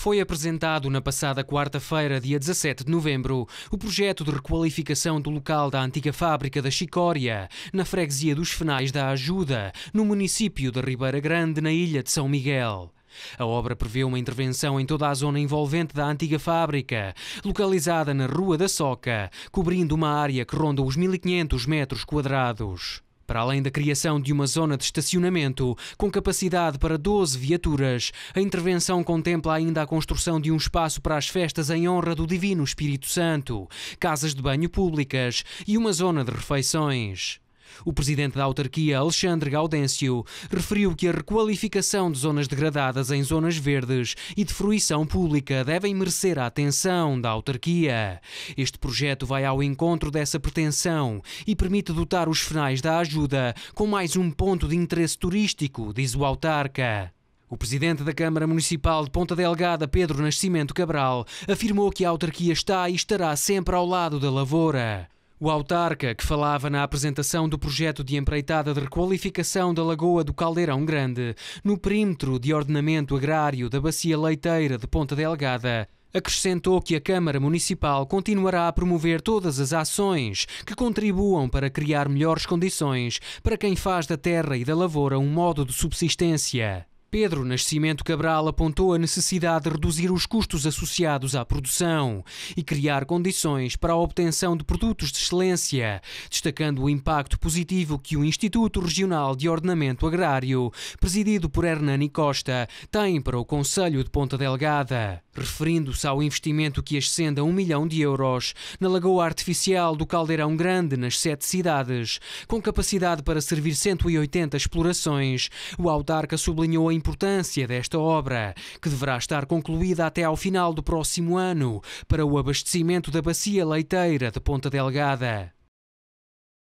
Foi apresentado na passada quarta-feira, dia 17 de novembro, o projeto de requalificação do local da antiga fábrica da Chicória, na freguesia dos Fenais da Ajuda, no município da Ribeira Grande, na ilha de São Miguel. A obra prevê uma intervenção em toda a zona envolvente da antiga fábrica, localizada na Rua da Soca, cobrindo uma área que ronda os 1.500 metros quadrados. Para além da criação de uma zona de estacionamento com capacidade para 12 viaturas, a intervenção contempla ainda a construção de um espaço para as festas em honra do Divino Espírito Santo, casas de banho públicas e uma zona de refeições. O presidente da autarquia, Alexandre Gaudêncio, referiu que a requalificação de zonas degradadas em zonas verdes e de fruição pública devem merecer a atenção da autarquia. Este projeto vai ao encontro dessa pretensão e permite dotar os fenais da ajuda com mais um ponto de interesse turístico, diz o autarca. O presidente da Câmara Municipal de Ponta Delgada, Pedro Nascimento Cabral, afirmou que a autarquia está e estará sempre ao lado da lavoura. O autarca, que falava na apresentação do projeto de empreitada de requalificação da Lagoa do Caldeirão Grande, no perímetro de ordenamento agrário da Bacia Leiteira de Ponta Delgada, acrescentou que a Câmara Municipal continuará a promover todas as ações que contribuam para criar melhores condições para quem faz da terra e da lavoura um modo de subsistência. Pedro Nascimento Cabral apontou a necessidade de reduzir os custos associados à produção e criar condições para a obtenção de produtos de excelência, destacando o impacto positivo que o Instituto Regional de Ordenamento Agrário, presidido por Hernani Costa, tem para o Conselho de Ponta Delgada, referindo-se ao investimento que ascende a um milhão de euros na Lagoa Artificial do Caldeirão Grande, nas sete cidades, com capacidade para servir 180 explorações. O autarca sublinhou a importância desta obra, que deverá estar concluída até ao final do próximo ano, para o abastecimento da bacia leiteira de Ponta Delgada.